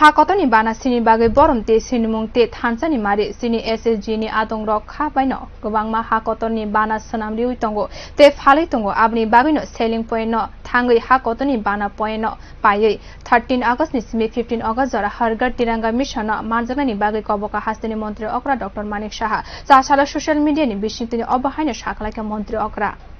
হাকতনি বানা সিনি বাগে বরম তে সিনি মুং তে থানসানি মারে সিনি এসএসজি নি আতং রক্ষা পাইন গবাংমা হাকতনি বানা সনামরি উইতঙ্গ তে ফালাই তঙ্গ আবনি বাবিন সেলিং পয়েন্ট থাঙ্গই হাকতনি বানা পয়েন্ট পাইয়ে থার্টিন আগস্ট নিসিমি ফিফটিন আগস্ট জরা হরগর তিরাঙ্গা মিশন মানজাগানি বাগে কবকা হাস্তিনি মন্ত্রী অকরা ডক্টর মানিক সাহা চা সালা সোশ্যাল মিডিয়ানি বিশিপ্তিনি অবহাইন সাকলাইকা মন্ত্রী অকরা